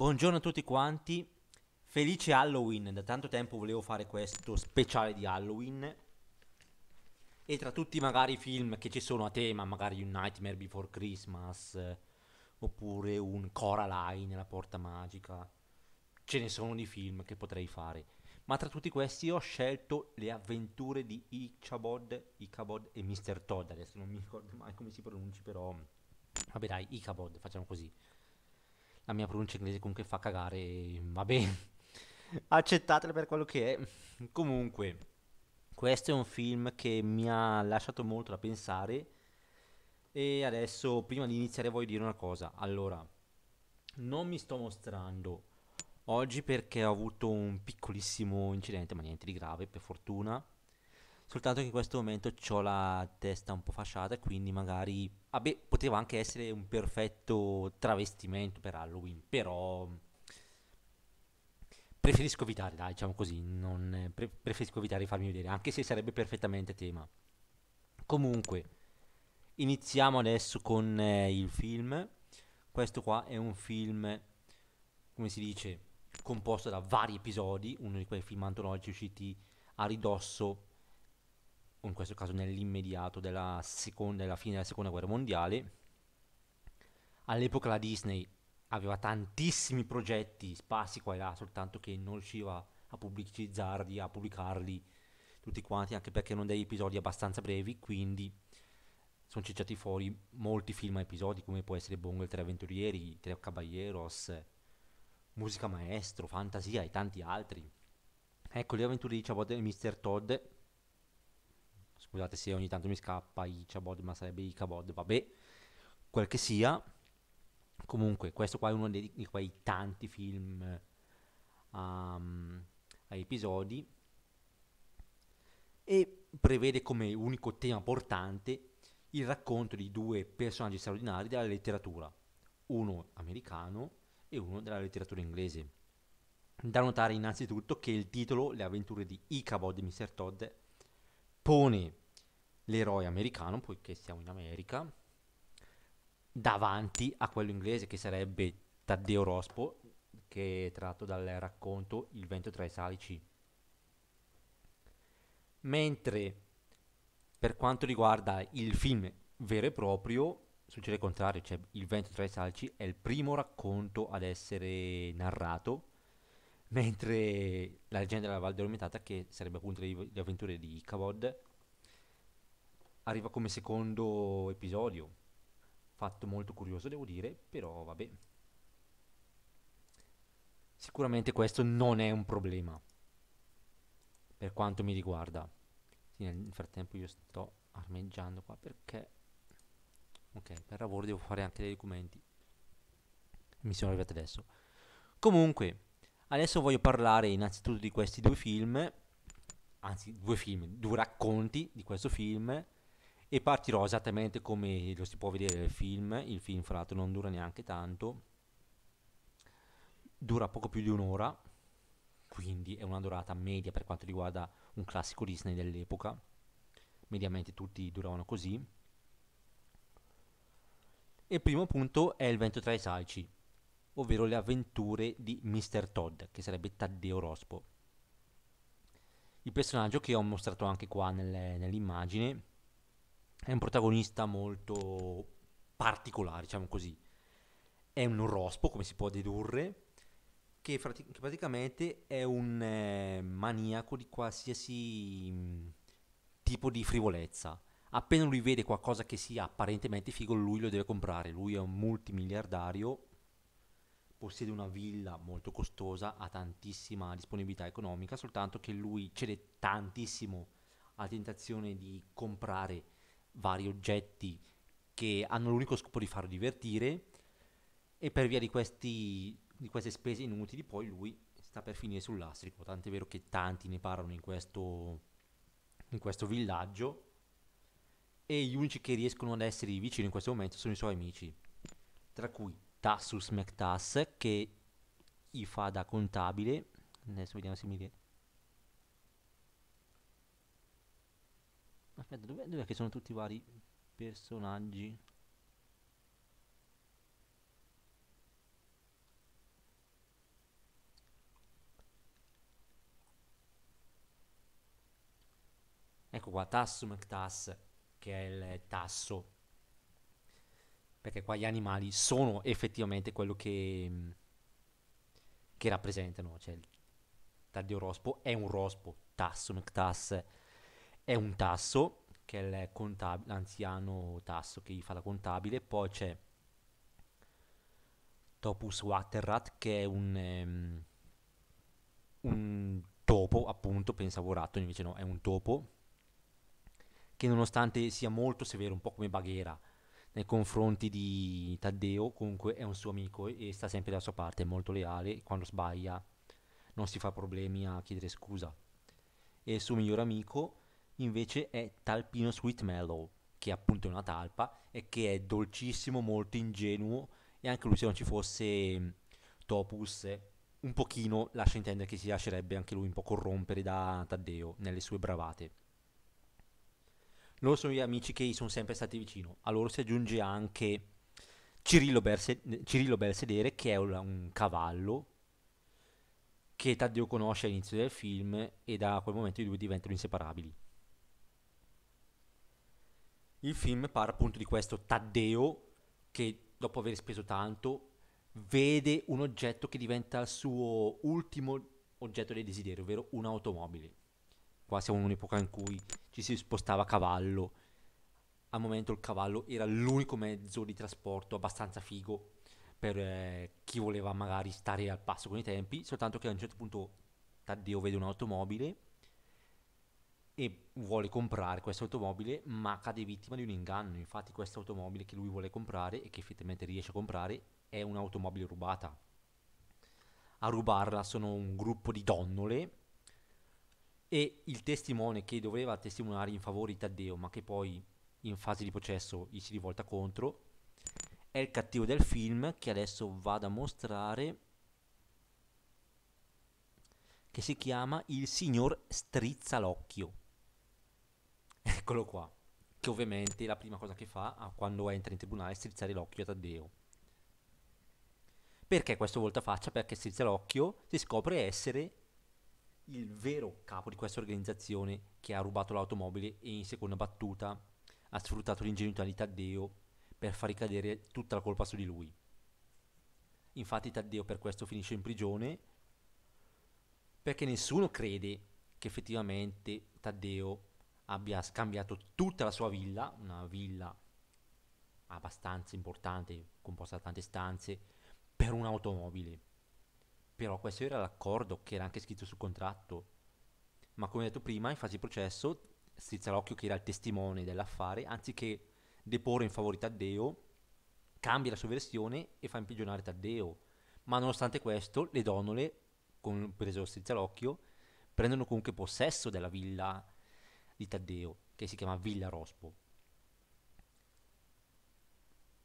Buongiorno a tutti quanti, felice Halloween, da tanto tempo volevo fare questo speciale di Halloween e tra tutti magari i film che ci sono a tema, magari un Nightmare Before Christmas oppure un Coraline, la porta magica, ce ne sono di film che potrei fare, ma tra tutti questi ho scelto le avventure di Ichabod, Ichabod e Mr. Todd, adesso non mi ricordo mai come si pronunci però, vabbè dai, Ichabod, facciamo così la mia pronuncia inglese comunque fa cagare, va bene, accettatela per quello che è. Comunque, questo è un film che mi ha lasciato molto da pensare e adesso, prima di iniziare, voglio dire una cosa. Allora, non mi sto mostrando oggi perché ho avuto un piccolissimo incidente, ma niente di grave, per fortuna soltanto che in questo momento ho la testa un po' fasciata quindi magari vabbè, poteva anche essere un perfetto travestimento per Halloween, però preferisco evitare, dai, diciamo così, non, pre- preferisco evitare di farmi vedere, anche se sarebbe perfettamente tema. Comunque, iniziamo adesso con eh, il film. Questo qua è un film, come si dice, composto da vari episodi, uno di quei film antologici usciti a ridosso in questo caso nell'immediato della, seconda, della fine della seconda guerra mondiale. All'epoca la Disney aveva tantissimi progetti sparsi qua e là, soltanto che non riusciva a pubblicizzarli, a pubblicarli tutti quanti, anche perché erano degli episodi abbastanza brevi, quindi sono cicciati fuori molti film a episodi, come può essere Bongo e Tre Avventurieri, Tre Caballeros, Musica Maestro, Fantasia e tanti altri. Ecco, le avventure di Ciabotte e Mr. Todd Scusate se ogni tanto mi scappa i Ichabod, ma sarebbe i cabod vabbè, quel che sia. Comunque, questo qua è uno dei, di quei tanti film um, a episodi e prevede come unico tema portante il racconto di due personaggi straordinari della letteratura, uno americano e uno della letteratura inglese. Da notare innanzitutto che il titolo Le avventure di Ichabod e Mr. Todd pone l'eroe americano, poiché siamo in America, davanti a quello inglese che sarebbe Taddeo Rospo, che è tratto dal racconto Il vento tra i salici. Mentre per quanto riguarda il film vero e proprio, succede il contrario, cioè Il vento tra i salici è il primo racconto ad essere narrato, mentre La leggenda della Val Dormitata, che sarebbe appunto le, le avventure di Ichabod, arriva come secondo episodio. Fatto molto curioso, devo dire, però vabbè. Sicuramente questo non è un problema, per quanto mi riguarda. Sì, nel frattempo io sto armeggiando qua perché... Ok, per lavoro devo fare anche dei documenti. Mi sono arrivato adesso. Comunque, adesso voglio parlare innanzitutto di questi due film, anzi due film, due racconti di questo film e partirò esattamente come lo si può vedere nel film, il film fra l'altro non dura neanche tanto, dura poco più di un'ora, quindi è una durata media per quanto riguarda un classico Disney dell'epoca, mediamente tutti duravano così. E il primo punto è il vento tra i salci, ovvero le avventure di Mr. Todd, che sarebbe Taddeo Rospo. Il personaggio che ho mostrato anche qua nelle, nell'immagine è un protagonista molto particolare, diciamo così. È un rospo, come si può dedurre, che, frati- che praticamente è un eh, maniaco di qualsiasi mh, mm, tipo di frivolezza. Appena lui vede qualcosa che sia apparentemente figo, lui lo deve comprare. Lui è un multimiliardario, possiede una villa molto costosa, ha tantissima disponibilità economica, soltanto che lui cede tantissimo alla tentazione di comprare vari oggetti che hanno l'unico scopo di farlo divertire e per via di, questi, di queste spese inutili poi lui sta per finire sul lastrico, tant'è vero che tanti ne parlano in questo, in questo villaggio e gli unici che riescono ad essere vicini in questo momento sono i suoi amici, tra cui Tassus McTass che gli fa da contabile, adesso vediamo se mi viene Aspetta, dov'è dov che sono tutti i vari personaggi? Ecco qua, Tasso McTass, che è il tasso. Perché qua gli animali sono effettivamente quello che, mm, che rappresentano. Cioè, il Taddeo Rospo è un rospo, Tasso McTass è un tasso, che è il contab- l'anziano tasso che gli fa la contabile, poi c'è Topus Waterrat che è un, um, un topo, appunto, pensavo ratto, invece no, è un topo, che nonostante sia molto severo, un po' come Baghera, nei confronti di Taddeo, comunque è un suo amico e sta sempre dalla sua parte, è molto leale, quando sbaglia non si fa problemi a chiedere scusa. E il suo migliore amico invece è Talpino Sweet Mellow, che appunto è una talpa e che è dolcissimo, molto ingenuo e anche lui se non ci fosse mm, Topus eh, un pochino lascia intendere che si lascerebbe anche lui un po' corrompere da Taddeo nelle sue bravate. Loro sono gli amici che gli sono sempre stati vicino, a loro si aggiunge anche Cirillo, Berse- Cirillo Belsedere che è un cavallo che Taddeo conosce all'inizio del film e da quel momento i due diventano inseparabili. Il film parla appunto di questo Taddeo che dopo aver speso tanto vede un oggetto che diventa il suo ultimo oggetto del desiderio, ovvero un'automobile. Qua siamo in un'epoca in cui ci si spostava a cavallo. Al momento il cavallo era l'unico mezzo di trasporto abbastanza figo per eh, chi voleva magari stare al passo con i tempi, soltanto che a un certo punto Taddeo vede un'automobile e vuole comprare questa automobile ma cade vittima di un inganno. Infatti questa automobile che lui vuole comprare e che effettivamente riesce a comprare è un'automobile rubata. A rubarla sono un gruppo di donnole e il testimone che doveva testimoniare in favore di Taddeo ma che poi in fase di processo gli si rivolta contro è il cattivo del film che adesso vado a mostrare che si chiama Il signor Strizzalocchio. Eccolo qua. Che ovviamente la prima cosa che fa ah, quando entra in tribunale è strizzare l'occhio a Taddeo. Perché questo voltafaccia? Perché strizza l'occhio si scopre essere il vero capo di questa organizzazione che ha rubato l'automobile e in seconda battuta ha sfruttato l'ingenuità di Taddeo per far ricadere tutta la colpa su di lui. Infatti Taddeo per questo finisce in prigione perché nessuno crede che effettivamente Taddeo abbia scambiato tutta la sua villa, una villa abbastanza importante, composta da tante stanze, per un'automobile. Però questo era l'accordo che era anche scritto sul contratto. Ma come detto prima, in fase di processo, strizza l'occhio che era il testimone dell'affare, anziché deporre in favore Taddeo, cambia la sua versione e fa imprigionare Taddeo. Ma nonostante questo, le donnole, con, preso strizza l'occhio, prendono comunque possesso della villa di Taddeo, che si chiama Villa Rospo.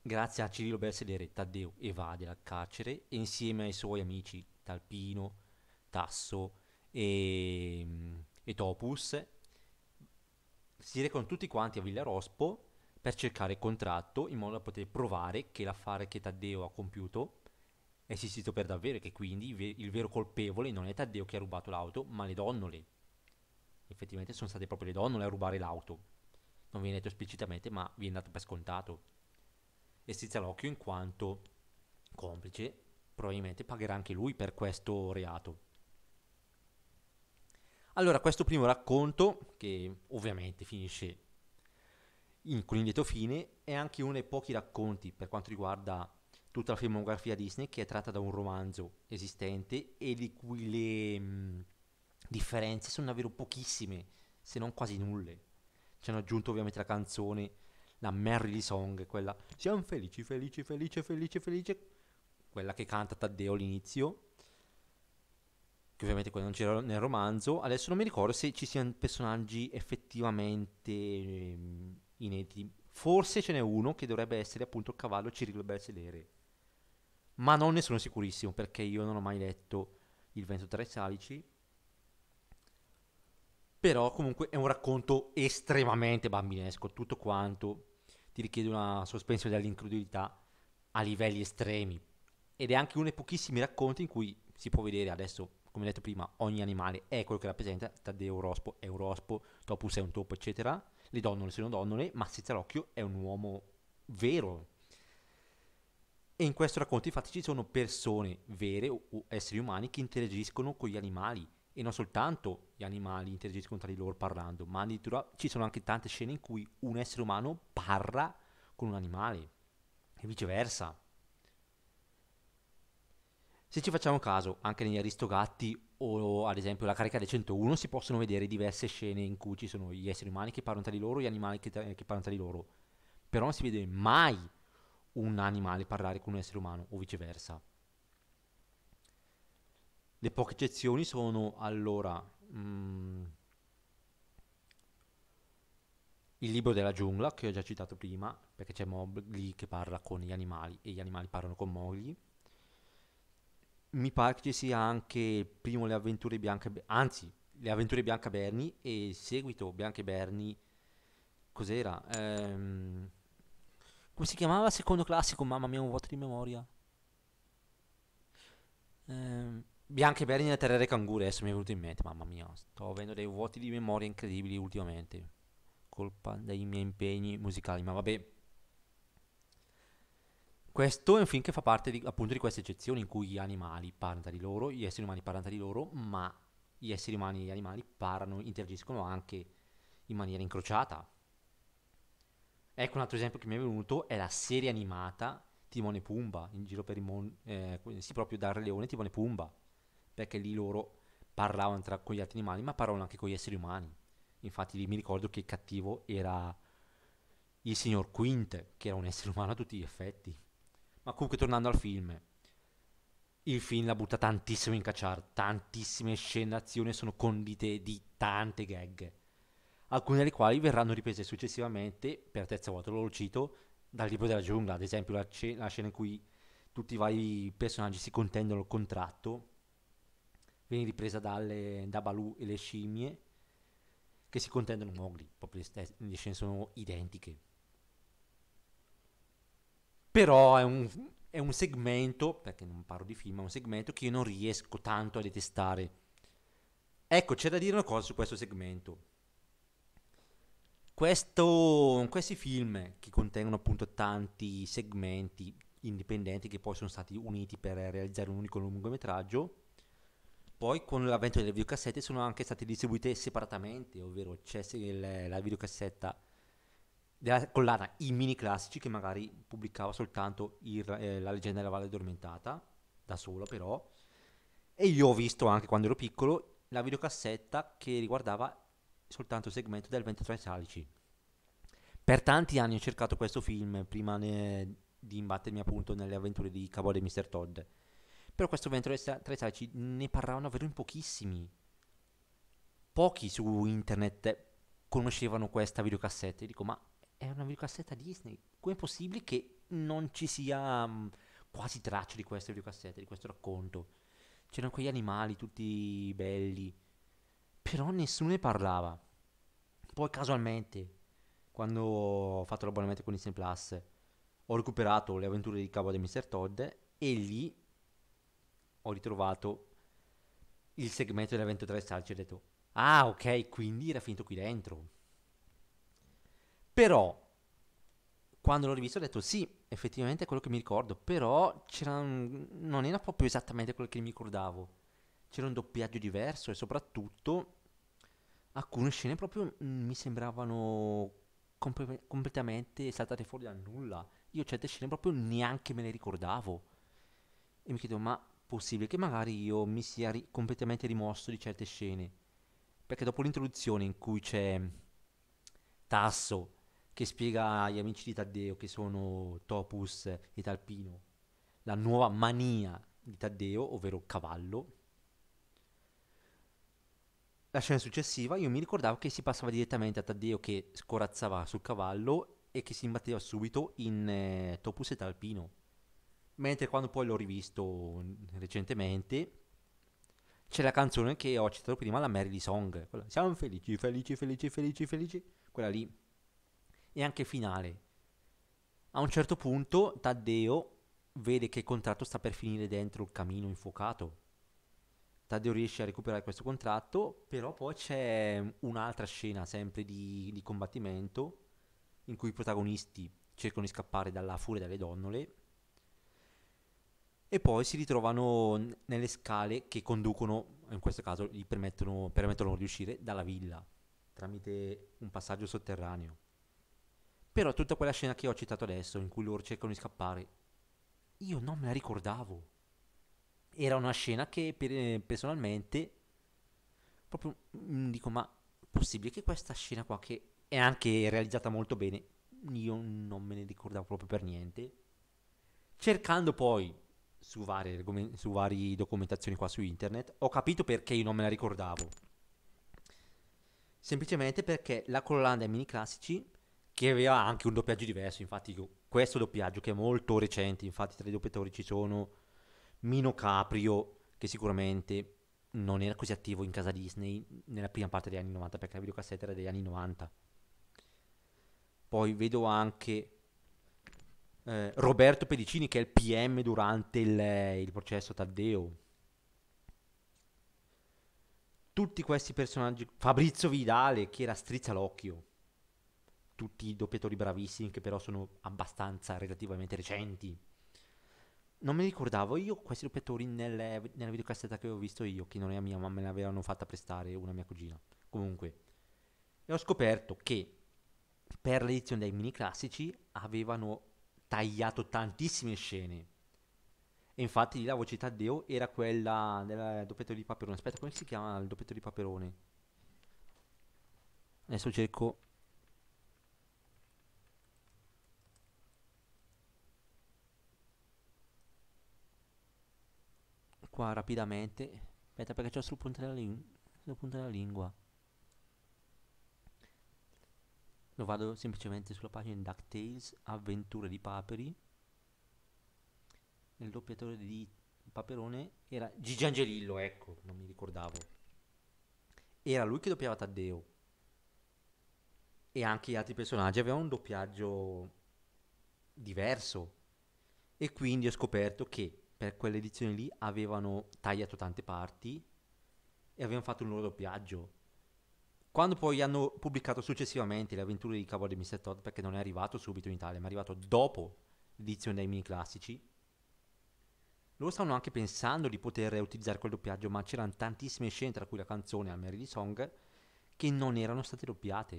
Grazie a Cirillo Belsedere, Taddeo evade dal carcere e insieme ai suoi amici Talpino, Tasso e, e Topus si recano tutti quanti a Villa Rospo per cercare contratto in modo da poter provare che l'affare che Taddeo ha compiuto è esistito per davvero e che quindi il vero colpevole non è Taddeo che ha rubato l'auto, ma le donnole effettivamente sono state proprio le donne a rubare l'auto. Non viene detto esplicitamente, ma viene dato per scontato. E l'occhio, in quanto complice, probabilmente pagherà anche lui per questo reato. Allora, questo primo racconto, che ovviamente finisce in, con lieto fine, è anche uno dei pochi racconti per quanto riguarda tutta la filmografia Disney che è tratta da un romanzo esistente e di cui le... Mh, differenze sono davvero pochissime, se non quasi nulle. Ci hanno aggiunto ovviamente la canzone, la Merrily Song, quella Siamo felici, felici, felici, felici, felici, quella che canta Taddeo all'inizio, che ovviamente quella non c'era nel romanzo. Adesso non mi ricordo se ci siano personaggi effettivamente ehm, inediti. Forse ce n'è uno che dovrebbe essere appunto il cavallo Cirillo Bersedere. Ma non ne sono sicurissimo perché io non ho mai letto Il vento tra i salici però comunque è un racconto estremamente bambinesco, tutto quanto ti richiede una sospensione dell'incredulità a livelli estremi ed è anche uno dei pochissimi racconti in cui si può vedere adesso, come detto prima, ogni animale è quello che rappresenta, Taddeo Rospo è un rospo, Topus è un topo, eccetera, le donnole sono donnole, ma senza l'occhio è un uomo vero. E in questo racconto infatti ci sono persone vere o esseri umani che interagiscono con gli animali e non soltanto gli animali interagiscono tra di loro parlando, ma addirittura ci sono anche tante scene in cui un essere umano parla con un animale e viceversa. Se ci facciamo caso, anche negli Aristogatti o ad esempio la carica del 101 si possono vedere diverse scene in cui ci sono gli esseri umani che parlano tra di loro e gli animali che, tra- eh, che parlano tra di loro. Però non si vede mai un animale parlare con un essere umano o viceversa. Le poche eccezioni sono allora mh, mm, il libro della giungla che ho già citato prima, perché c'è Mowgli che parla con gli animali e gli animali parlano con Mowgli. Mi pare che ci sia anche il primo Le avventure bianche, anzi, Le avventure bianca Berni e il seguito Bianche Berni cos'era? Ehm, come si chiamava il secondo classico? Mamma mia, un voto di memoria. Ehm Bianche Berlin e Terre Cangure, adesso mi è venuto in mente, mamma mia, sto avendo dei vuoti di memoria incredibili ultimamente, colpa dei miei impegni musicali, ma vabbè. Questo è un film che fa parte di, appunto di queste eccezioni in cui gli animali parlano tra di loro, gli esseri umani parlano tra di loro, ma gli esseri umani e gli animali parlano, interagiscono anche in maniera incrociata. Ecco un altro esempio che mi è venuto, è la serie animata Timone Pumba, in giro per il mondo, eh, sì proprio da Re Leone Timone Pumba perché lì loro parlavano tra, con gli altri animali, ma parlavano anche con gli esseri umani. Infatti lì mi ricordo che il cattivo era il signor Quint, che era un essere umano a tutti gli effetti. Ma comunque tornando al film, il film la butta tantissimo in cacciar, tantissime scene d'azione sono condite di tante gag, alcune delle quali verranno riprese successivamente, per la terza volta lo cito, dal libro della giungla, ad esempio la, ce- la scena in cui tutti i vari personaggi si contendono il contratto viene ripresa dalle, da Baloo e le scimmie che si contendono Mowgli, proprio le, stes- le scene sono identiche. Però è un, è un segmento, perché non parlo di film, è un segmento che io non riesco tanto a detestare. Ecco, c'è da dire una cosa su questo segmento. Questo, questi film che contengono appunto tanti segmenti indipendenti che poi sono stati uniti per realizzare un unico lungometraggio poi con l'avvento delle videocassette sono anche state distribuite separatamente, ovvero c'è il, la videocassetta della collana I mini classici che magari pubblicava soltanto il, eh, la leggenda della Valle Addormentata, da solo però. E io ho visto anche quando ero piccolo la videocassetta che riguardava soltanto il segmento del 23 Salici. Per tanti anni ho cercato questo film prima ne, di imbattermi appunto nelle avventure di Cowboy e Mr. Todd però questo tra i Tresacci ne parlavano davvero in pochissimi. Pochi su internet conoscevano questa videocassetta. E dico, ma è una videocassetta Disney. Com'è possibile che non ci sia um, quasi traccia di questa videocassetta, di questo racconto? C'erano quegli animali tutti belli. Però nessuno ne parlava. Poi casualmente, quando ho fatto l'abbonamento con Disney Plus, ho recuperato le avventure di Cabo del Mr. Todd e lì ho ritrovato il segmento della 23 salci e ho detto, ah ok, quindi era finito qui dentro. Però, quando l'ho rivisto ho detto sì, effettivamente è quello che mi ricordo, però un... non era proprio esattamente quello che mi ricordavo. C'era un doppiaggio diverso e soprattutto alcune scene proprio mi sembravano com- completamente saltate fuori dal nulla. Io certe scene proprio neanche me le ricordavo. E mi chiedo, ma possibile che magari io mi sia ri- completamente rimosso di certe scene. Perché dopo l'introduzione in cui c'è Tasso che spiega agli amici di Taddeo che sono Topus e Talpino la nuova mania di Taddeo, ovvero cavallo. La scena successiva io mi ricordavo che si passava direttamente a Taddeo che scorazzava sul cavallo e che si imbatteva subito in eh, Topus e Talpino mentre quando poi l'ho rivisto recentemente c'è la canzone che ho citato prima, la Merry Song, quella, siamo felici, felici, felici, felici, felici, quella lì, e anche finale. A un certo punto Taddeo vede che il contratto sta per finire dentro il camino infuocato. Taddeo riesce a recuperare questo contratto, però poi c'è un'altra scena sempre di, di combattimento in cui i protagonisti cercano di scappare dalla furia delle donnole e poi si ritrovano nelle scale che conducono, in questo caso gli permettono, permettono di uscire dalla villa tramite un passaggio sotterraneo. Però tutta quella scena che ho citato adesso, in cui loro cercano di scappare, io non me la ricordavo. Era una scena che per, eh, personalmente proprio mh, mm, dico ma possibile che questa scena qua che è anche realizzata molto bene, io non me ne ricordavo proprio per niente. Cercando poi su varie, su varie documentazioni qua su internet, ho capito perché io non me la ricordavo. Semplicemente perché la collana dei mini classici, che aveva anche un doppiaggio diverso, infatti questo doppiaggio che è molto recente, infatti tra i doppiatori ci sono Mino Caprio, che sicuramente non era così attivo in casa Disney nella prima parte degli anni 90, perché la videocassetta era degli anni 90. Poi vedo anche eh, Roberto Pedicini che è il PM durante il, il processo Taddeo. Tutti questi personaggi, Fabrizio Vidale che era strizza l'occhio, tutti i doppiatori bravissimi che però sono abbastanza relativamente recenti. Non mi ricordavo io questi doppiatori nelle, nella videocassetta che avevo visto io, che non è mia, ma me l'avevano fatta prestare una mia cugina. Comunque, e ho scoperto che per l'edizione dei mini classici avevano tagliato tantissime scene. E infatti lì la voce di Taddeo era quella del doppietto di Paperone. Aspetta, come si chiama il doppietto di Paperone? Adesso cerco. Qua rapidamente. Aspetta perché c'ho sul punto della, ling- sul punto della lingua. lo vado semplicemente sulla pagina DuckTales Avventure di Paperi nel doppiatore di Paperone era Gigi Angelillo ecco non mi ricordavo era lui che doppiava Taddeo e anche gli altri personaggi avevano un doppiaggio diverso e quindi ho scoperto che per quell'edizione lì avevano tagliato tante parti e avevano fatto un loro doppiaggio quando poi hanno pubblicato successivamente le avventure di Cowboy e Mr. Todd, perché non è arrivato subito in Italia, ma è arrivato dopo l'edizione dei mini classici, loro stavano anche pensando di poter utilizzare quel doppiaggio, ma c'erano tantissime scene, tra cui la canzone al Merry Song, che non erano state doppiate.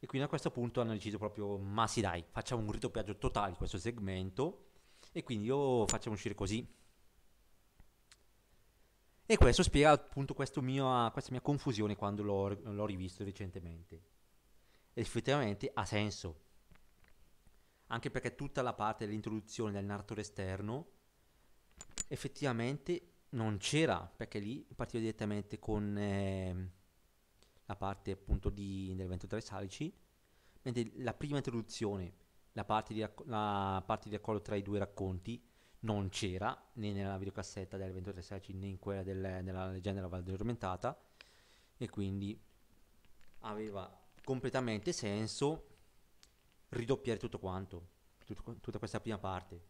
E quindi a questo punto hanno deciso proprio, ma sì dai, facciamo un ridoppiaggio totale di questo segmento, e quindi lo facciamo uscire così. E questo spiega appunto mio, questa mia confusione quando l'ho, l'ho rivisto recentemente. E effettivamente ha senso. Anche perché tutta la parte dell'introduzione del narratore esterno effettivamente non c'era, perché lì partiva direttamente con eh, la parte appunto di, del 23 Salici, mentre la prima introduzione, la parte di, racco- la parte di raccordo tra i due racconti, non c'era né nella videocassetta del 23 16 né in quella del, della leggenda della Valle Addormentata e quindi aveva completamente senso ridoppiare tutto quanto, tutto, tutta questa prima parte.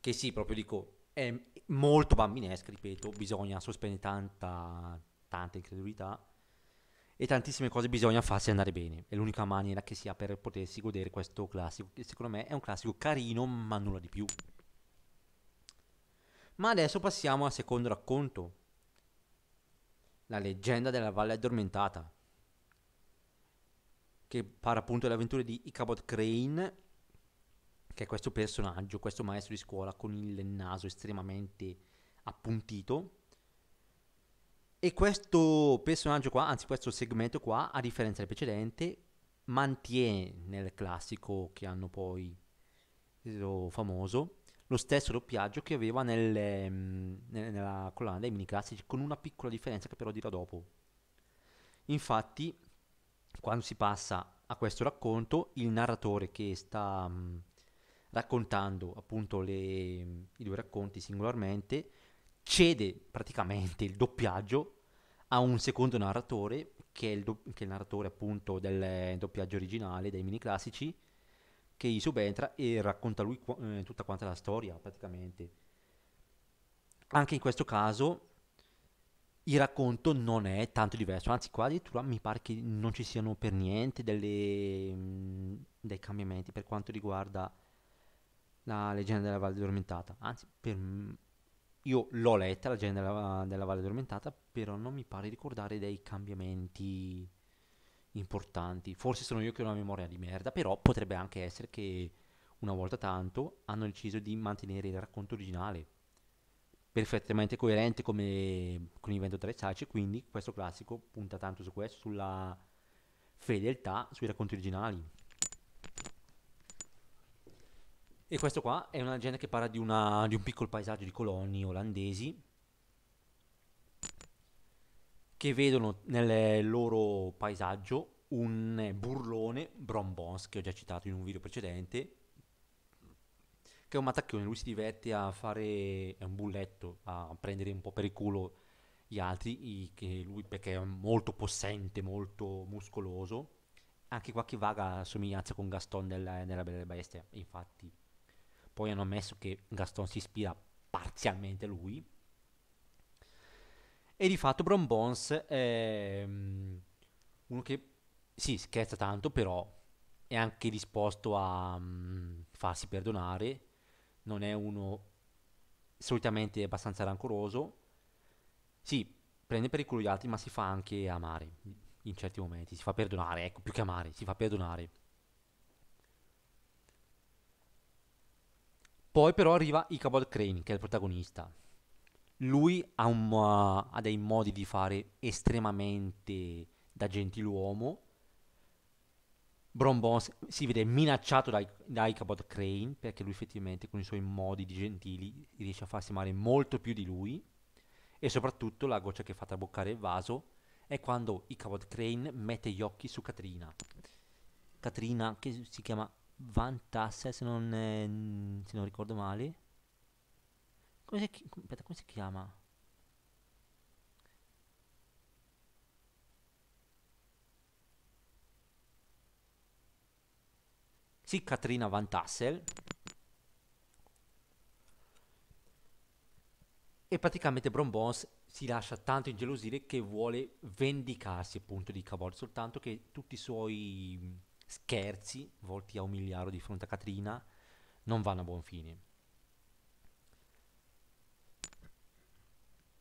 Che sì, proprio dico, è molto bambinesca, ripeto, bisogna sospendere tanta, tanta incredulità e tantissime cose bisogna farsi andare bene. È l'unica maniera che si ha per potersi godere questo classico, che secondo me è un classico carino, ma nulla di più. Ma adesso passiamo al secondo racconto. La leggenda della Valle Addormentata, che parla appunto delle avventure di Ichabod Crane, che è questo personaggio, questo maestro di scuola con il naso estremamente appuntito, e questo personaggio qua, anzi questo segmento qua, a differenza del precedente, mantiene nel classico che hanno poi lo famoso lo stesso doppiaggio che aveva nelle, ehm, nelle, nella collana dei mini classici con una piccola differenza che però dirò dopo infatti quando si passa a questo racconto il narratore che sta mh, raccontando appunto le, i due racconti singolarmente cede praticamente il doppiaggio a un secondo narratore, che è il, do- che è il narratore appunto del doppiaggio originale, dei mini classici, che gli subentra e racconta lui qu- eh, tutta quanta la storia praticamente. Anche in questo caso il racconto non è tanto diverso, anzi qua addirittura mi pare che non ci siano per niente delle, mh, mm, dei cambiamenti per quanto riguarda la leggenda della Valle Addormentata, anzi per, io l'ho letta, la gente della, della Valle Addormentata, però non mi pare ricordare dei cambiamenti importanti. Forse sono io che ho una memoria di merda, però potrebbe anche essere che una volta tanto hanno deciso di mantenere il racconto originale, perfettamente coerente come con il vento tra le ciace, quindi questo classico punta tanto su questo, sulla fedeltà sui racconti originali. E questo qua è una leggenda che parla di, una, di un piccolo paesaggio di coloni olandesi che vedono nel loro paesaggio un burlone Brombons che ho già citato in un video precedente che è un mattacchione, lui si diverte a fare è un bulletto, a prendere un po' per il culo gli altri, i, che lui perché è molto possente, molto muscoloso, anche qua che vaga somiglianza con Gaston nella, nella Bella Bestia, infatti poi hanno ammesso che Gaston si ispira parzialmente a lui. E di fatto Bron Bones è mm, uno che si sì, scherza tanto, però è anche disposto a mm, farsi perdonare, non è uno solitamente abbastanza rancoroso. Sì, prende per il culo gli altri, ma si fa anche amare in certi momenti, si fa perdonare, ecco, più che amare, si fa perdonare. Poi però arriva Ichabod Crane, che è il protagonista. Lui ha, un, uh, ha dei modi di fare estremamente da gentiluomo. Bron Bones si vede minacciato da, da Ichabod Crane perché lui effettivamente con i suoi modi di gentili riesce a farsi male molto più di lui e soprattutto la goccia che fa traboccare il vaso è quando Ichabod Crane mette gli occhi su Katrina. Katrina che si chiama Van se non, eh, se non ricordo male. Come si, aspetta, come si chiama? Sì, Katrina Van Tassel. E praticamente Bron Bones si lascia tanto ingelosire che vuole vendicarsi appunto di Cavour, soltanto che tutti i suoi scherzi volti a umiliarlo di fronte a Katrina non vanno a buon fine.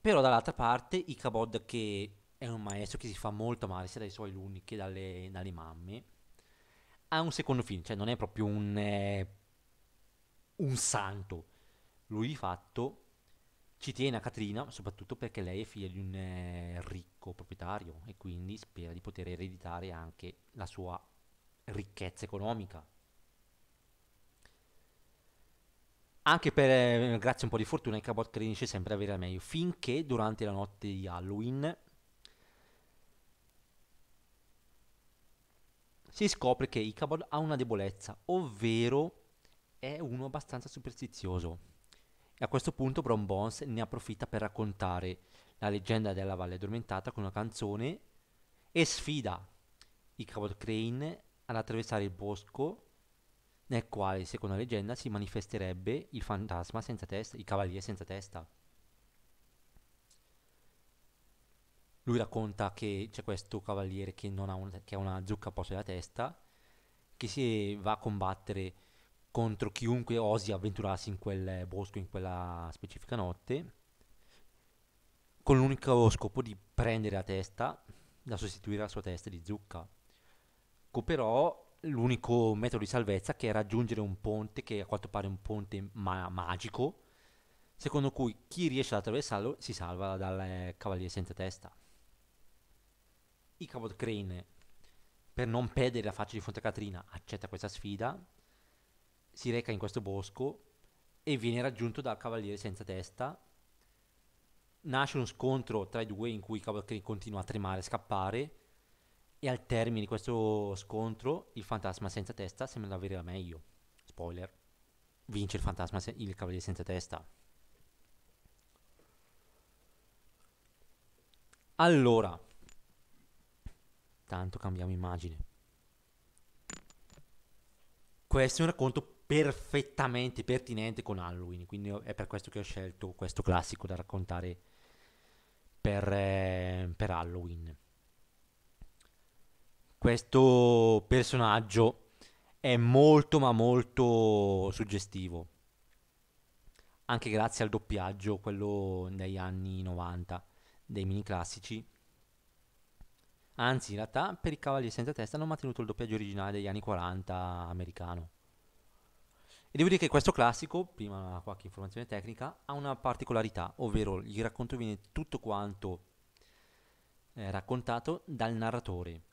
Però dall'altra parte Icabod che è un maestro che si fa molto male sia dai suoi alunni che dalle, dalle mamme, ha un secondo fine, cioè non è proprio un, eh, un santo. Lui di fatto ci tiene a Katrina soprattutto perché lei è figlia di un eh, ricco proprietario e quindi spera di poter ereditare anche la sua ricchezza economica. Anche per, eh, grazie a un po' di fortuna, i Cabot Crane sempre avere la meglio, finché durante la notte di Halloween si scopre che i Cabot ha una debolezza, ovvero è uno abbastanza superstizioso. E a questo punto Brom Bones ne approfitta per raccontare la leggenda della Valle Addormentata con una canzone e sfida i Cabot Crane ad attraversare il bosco nel quale, secondo la leggenda, si manifesterebbe il fantasma senza testa, il cavaliere senza testa. Lui racconta che c'è questo cavaliere che, ha, un, che ha una zucca a posto della testa, che si va a combattere contro chiunque osi avventurarsi in quel bosco in quella specifica notte, con l'unico scopo di prendere la testa, da sostituire la sua testa di zucca. Ecco, però l'unico metodo di salvezza che è raggiungere un ponte che a quanto pare è un ponte ma- magico secondo cui chi riesce ad attraversarlo si salva dal eh, cavaliere senza testa i Cavod Crane per non perdere la faccia di fronte a Catrina accetta questa sfida si reca in questo bosco e viene raggiunto dal cavaliere senza testa nasce uno scontro tra i due in cui Cavalier continua a tremare, e scappare e al termine di questo scontro, il fantasma senza testa sembra avere la meglio. Spoiler. Vince il fantasma, se- il cavaliere senza testa. Allora, tanto cambiamo immagine. Questo è un racconto perfettamente pertinente con Halloween, quindi è per questo che ho scelto questo classico da raccontare per, eh, per Halloween questo personaggio è molto ma molto suggestivo. Anche grazie al doppiaggio, quello degli anni 90, dei mini classici. Anzi, in realtà per i Cavalieri senza testa hanno mantenuto il doppiaggio originale degli anni 40 americano. E devo dire che questo classico, prima qualche informazione tecnica, ha una particolarità, ovvero il racconto viene tutto quanto eh, raccontato dal narratore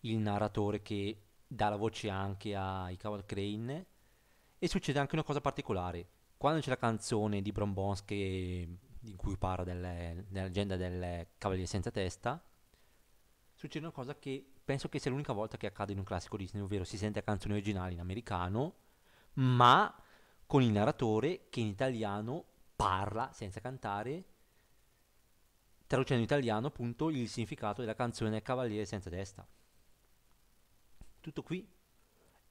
il narratore che dà la voce anche ai Icaro Crane e succede anche una cosa particolare quando c'è la canzone di Bron Bones che, in cui parla delle, della del Cavaliere senza testa succede una cosa che penso che sia l'unica volta che accade in un classico Disney ovvero si sente la canzone originale in americano ma con il narratore che in italiano parla senza cantare traducendo in italiano appunto il significato della canzone Cavaliere senza testa tutto qui.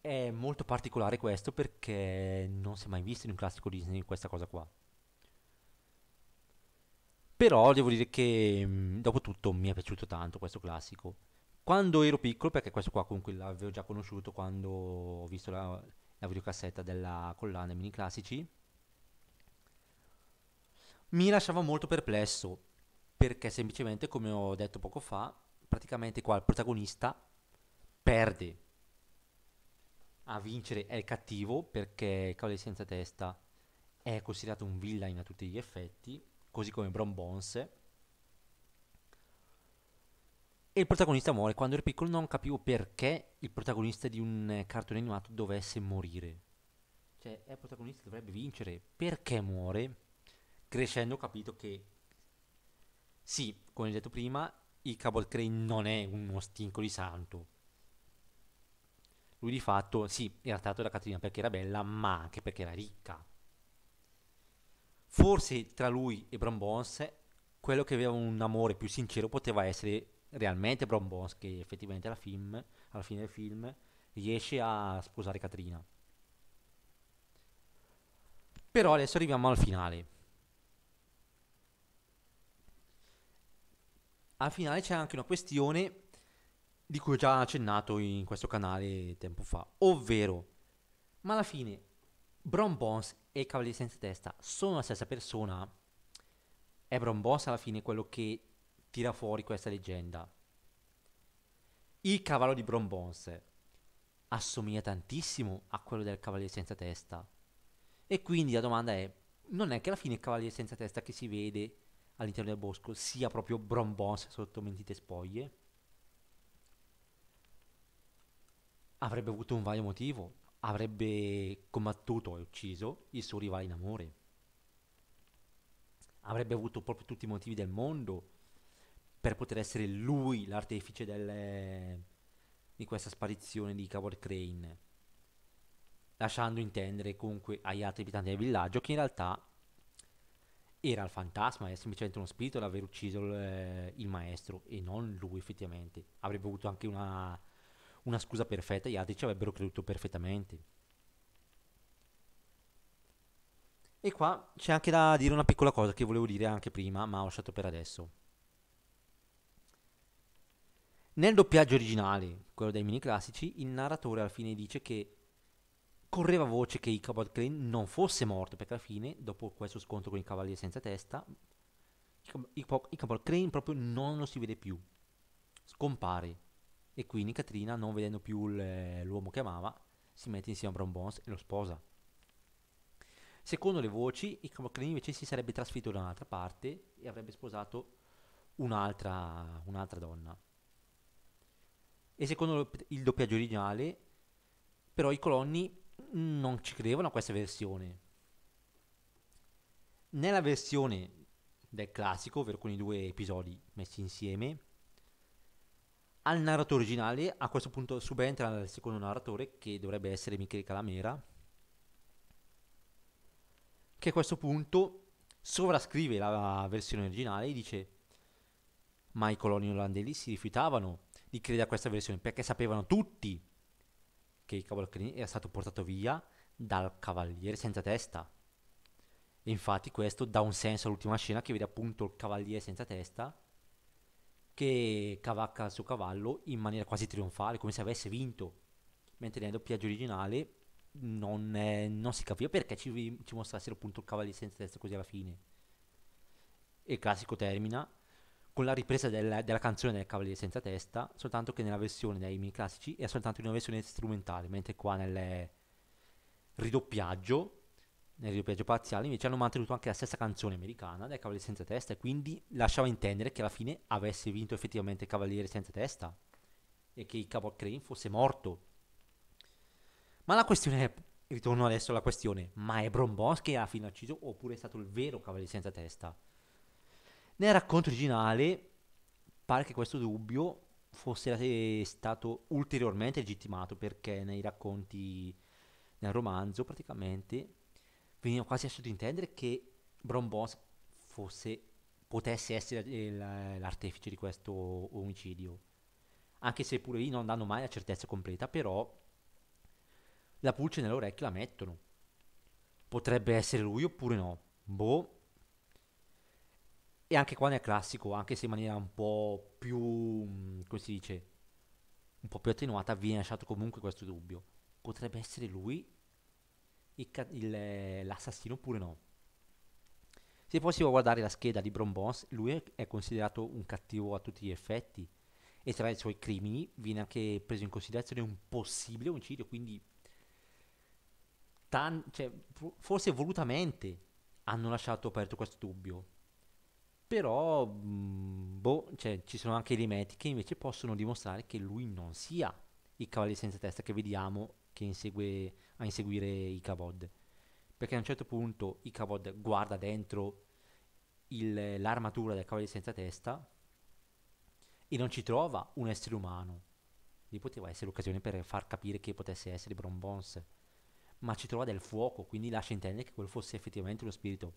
È molto particolare questo perché non si è mai visto in un classico Disney questa cosa qua. Però devo dire che mm, dopo tutto mi è piaciuto tanto questo classico. Quando ero piccolo, perché questo qua comunque l'avevo già conosciuto quando ho visto la, la videocassetta della collana mini classici, mi lasciava molto perplesso perché semplicemente, come ho detto poco fa, praticamente qua il protagonista perde a vincere è il cattivo perché Cavaliere senza testa è considerato un villain a tutti gli effetti, così come Bron Bones. E il protagonista muore. Quando ero piccolo non capivo perché il protagonista di un eh, cartone animato dovesse morire. Cioè, è il protagonista che dovrebbe vincere. Perché muore? Crescendo ho capito che sì, come ho detto prima, il Cabal Crane non è uno stinco di santo lui di fatto, sì, era attratto da Caterina perché era bella, ma anche perché era ricca. Forse tra lui e Bron Bones, quello che aveva un amore più sincero poteva essere realmente Bron Bones, che effettivamente alla, film, alla fine del film riesce a sposare Caterina. Però adesso arriviamo al finale. Al finale c'è anche una questione di cui ho già accennato in questo canale tempo fa, ovvero, ma alla fine Bron Bones e Cavalieri Senza Testa sono la stessa persona? È Bron Bones alla fine quello che tira fuori questa leggenda. Il cavallo di Bron Bones assomiglia tantissimo a quello del Cavaliere Senza Testa. E quindi la domanda è, non è che alla fine il Cavaliere Senza Testa che si vede all'interno del bosco sia proprio Bron Bones sotto mentite spoglie? avrebbe avuto un vario motivo, avrebbe combattuto e ucciso il suo rivale in amore. Avrebbe avuto proprio tutti i motivi del mondo per poter essere lui l'artefice del, di questa sparizione di Coward Crane, lasciando intendere comunque agli altri abitanti del villaggio che in realtà era il fantasma, era semplicemente uno spirito ad aver ucciso il, il maestro e non lui effettivamente. Avrebbe avuto anche una una scusa perfetta, gli altri ci avrebbero creduto perfettamente. E qua c'è anche da dire una piccola cosa che volevo dire anche prima, ma ho lasciato per adesso. Nel doppiaggio originale, quello dei mini classici, il narratore alla fine dice che correva voce che Ichabod Crane non fosse morto, perché alla fine, dopo questo scontro con i cavalieri senza testa, Ichabod Crane proprio non lo si vede più. Scompare. E quindi Katrina, non vedendo più l'uomo che amava, si mette insieme a Brown Bones e lo sposa. Secondo le voci, il Icamocrini invece si sarebbe trasferito da un'altra parte e avrebbe sposato un'altra, un'altra donna. E secondo il doppiaggio originale, però i colonni non ci credevano a questa versione. Nella versione del classico, ovvero con i due episodi messi insieme, al narratore originale a questo punto subentra il secondo narratore che dovrebbe essere Michele Calamera, che a questo punto sovrascrive la versione originale e dice ma i coloni olandesi si rifiutavano di credere a questa versione perché sapevano tutti che il cavalcrini era stato portato via dal cavaliere senza testa. E infatti questo dà un senso all'ultima scena che vede appunto il cavaliere senza testa che cavacca il suo cavallo in maniera quasi trionfale, come se avesse vinto, mentre nel doppiaggio originale non, eh, non si capiva perché ci, ci mostrassero appunto il cavallo senza testa così alla fine. E il classico termina con la ripresa del, della canzone del Cavaliere senza testa, soltanto che nella versione dei mini classici è soltanto una versione strumentale, mentre qua nel ridoppiaggio nel ripeggio parziale invece hanno mantenuto anche la stessa canzone americana dai Cavalieri senza testa e quindi lasciava intendere che alla fine avesse vinto effettivamente Cavaliere senza testa e che il capo Crane fosse morto. Ma la questione è, ritorno adesso alla questione, ma è Brombos che ha fine ha ucciso oppure è stato il vero Cavaliere senza testa? Nel racconto originale pare che questo dubbio fosse stato ulteriormente legittimato perché nei racconti, nel romanzo praticamente veniva quasi a sottintendere che Bron Boss fosse, potesse essere l'artefice di questo omicidio. Anche se pure lì non danno mai la certezza completa, però la pulce nell'orecchio la mettono. Potrebbe essere lui oppure no. Boh. E anche qua nel classico, anche se in maniera un po' più, mm, come si dice, un po' più attenuata, viene lasciato comunque questo dubbio. Potrebbe essere lui il, l'assassino oppure no. Se poi si può guardare la scheda di Brombos, lui è considerato un cattivo a tutti gli effetti e tra i suoi crimini viene anche preso in considerazione un possibile omicidio, quindi tan- cioè, forse volutamente hanno lasciato aperto questo dubbio. Però mh, mm, boh, cioè, ci sono anche elementi che invece possono dimostrare che lui non sia il cavaliere senza testa che vediamo che insegue a inseguire i Cavod. Perché a un certo punto i Cavod guarda dentro il, l'armatura del Cavaliere Senza Testa e non ci trova un essere umano. Lì poteva essere l'occasione per far capire che potesse essere Bron Bones. Ma ci trova del fuoco, quindi lascia intendere che quello fosse effettivamente lo spirito.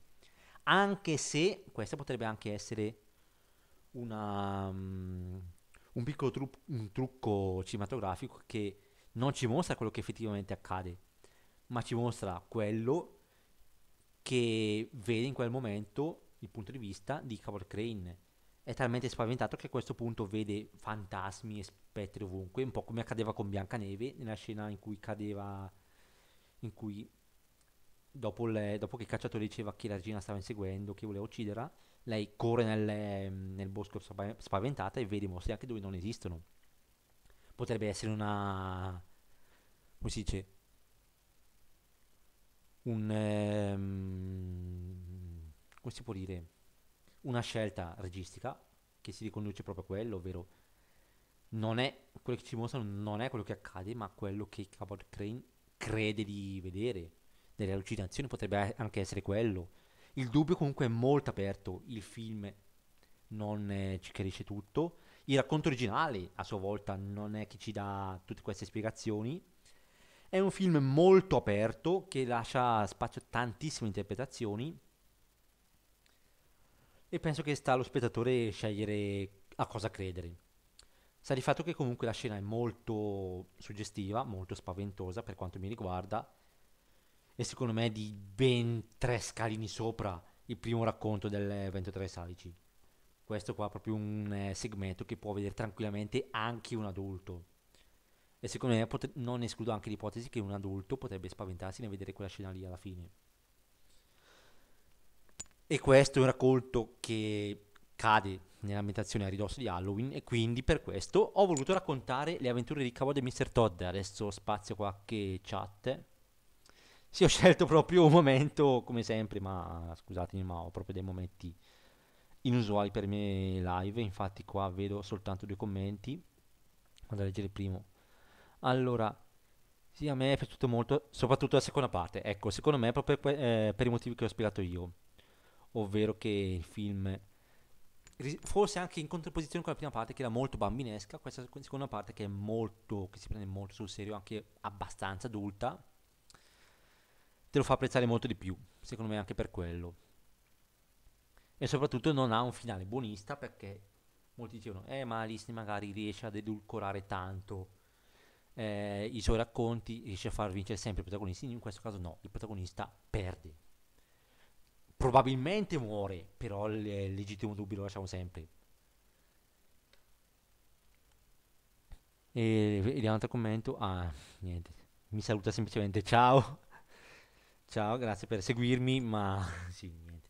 Anche se questa potrebbe anche essere una, um, un piccolo tru- un trucco cinematografico che non ci mostra quello che effettivamente accade ma ci mostra quello che vede in quel momento il punto di vista di Cabot Crane. È talmente spaventato che a questo punto vede fantasmi e spettri ovunque, un po' come accadeva con Biancaneve nella scena in cui cadeva, in cui dopo, le, dopo che il cacciatore diceva che la regina stava inseguendo, che voleva ucciderla, lei corre nel, nel bosco spaventata e vede mostri anche dove non esistono. Potrebbe essere una... come si dice? un, ehm, come si può dire, una scelta registica che si riconduce proprio a quello, ovvero non è quello che ci mostrano, non è quello che accade, ma quello che Cabot Crane crede di vedere. Delle allucinazioni potrebbe anche essere quello. Il dubbio comunque è molto aperto, il film non eh, ci chiarisce tutto. Il racconto originale, a sua volta, non è che ci dà tutte queste spiegazioni, è un film molto aperto che lascia spazio a tantissime interpretazioni e penso che sta allo spettatore scegliere a cosa credere. Sta di fatto che comunque la scena è molto suggestiva, molto spaventosa per quanto mi riguarda e secondo me è di ben tre scalini sopra il primo racconto del 23 Salici. Questo qua è proprio un eh, segmento che può vedere tranquillamente anche un adulto. E secondo me pot- non escludo anche l'ipotesi che un adulto potrebbe spaventarsi nel vedere quella scena lì alla fine. E questo è un raccolto che cade nell'ambientazione a ridosso di Halloween e quindi per questo ho voluto raccontare le avventure di Cavo e Mr. Todd. Adesso spazio qualche chat. Sì, ho scelto proprio un momento come sempre, ma scusatemi, ma ho proprio dei momenti inusuali per me live. Infatti qua vedo soltanto due commenti. Vado a leggere il primo. Allora, sì, a me è piaciuto molto, soprattutto la seconda parte. Ecco, secondo me è proprio per, eh, per i motivi che ho spiegato io, ovvero che il film, forse anche in contrapposizione con la prima parte che era molto bambinesca, questa seconda parte che è molto, che si prende molto sul serio, anche abbastanza adulta, te lo fa apprezzare molto di più, secondo me anche per quello. E soprattutto non ha un finale buonista perché molti dicevano, eh ma Disney magari riesce ad edulcorare tanto eh, i suoi racconti riesce a far vincere sempre i protagonisti, in questo caso no, il protagonista perde. Probabilmente muore, però il legittimo dubbio lo lasciamo sempre. E vediamo altro commento. Ah, niente. Mi saluta semplicemente. Ciao. Ciao, grazie per seguirmi, ma sì, niente.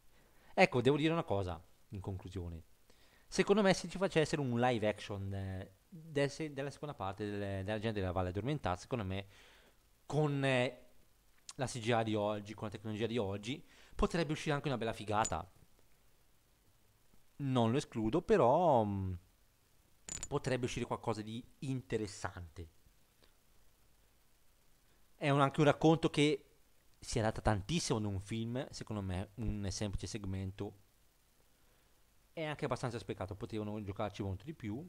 Ecco, devo dire una cosa in conclusione. Secondo me se ci facessero un live action eh, del se- della seconda parte delle, della gente della Valle Addormentata, secondo me, con eh, la CGA di oggi, con la tecnologia di oggi, potrebbe uscire anche una bella figata. Non lo escludo, però mh, mm, potrebbe uscire qualcosa di interessante. È un, anche un racconto che si adatta tantissimo ad un film, secondo me, un semplice segmento. È anche abbastanza speccato, potevano giocarci molto di più.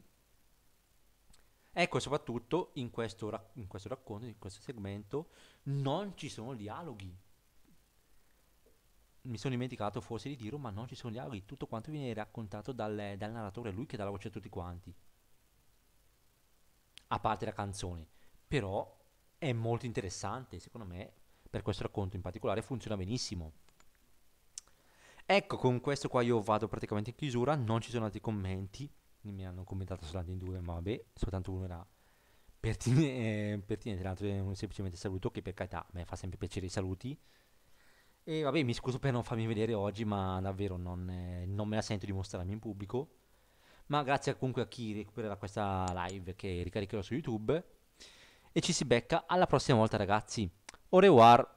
Ecco, soprattutto in questo, ra- in questo racconto, in questo segmento, non ci sono dialoghi. Mi sono dimenticato forse di dirlo, ma non ci sono dialoghi. Tutto quanto viene raccontato dal, dal narratore, lui che dà la voce a tutti quanti. A parte la canzone. Però è molto interessante, secondo me, per questo racconto in particolare funziona benissimo. Ecco, con questo qua io vado praticamente in chiusura, non ci sono altri commenti mi hanno commentato soltanto in due, ma vabbè, soltanto uno era pertine- eh, pertinente, l'altro è un semplicemente saluto che per carità mi fa sempre piacere i saluti. E vabbè, mi scuso per non farmi vedere oggi, ma davvero non, eh, non me la sento di mostrarmi in pubblico. Ma grazie comunque a chi recupererà questa live che ricaricherò su YouTube. E ci si becca alla prossima volta ragazzi. Au revoir!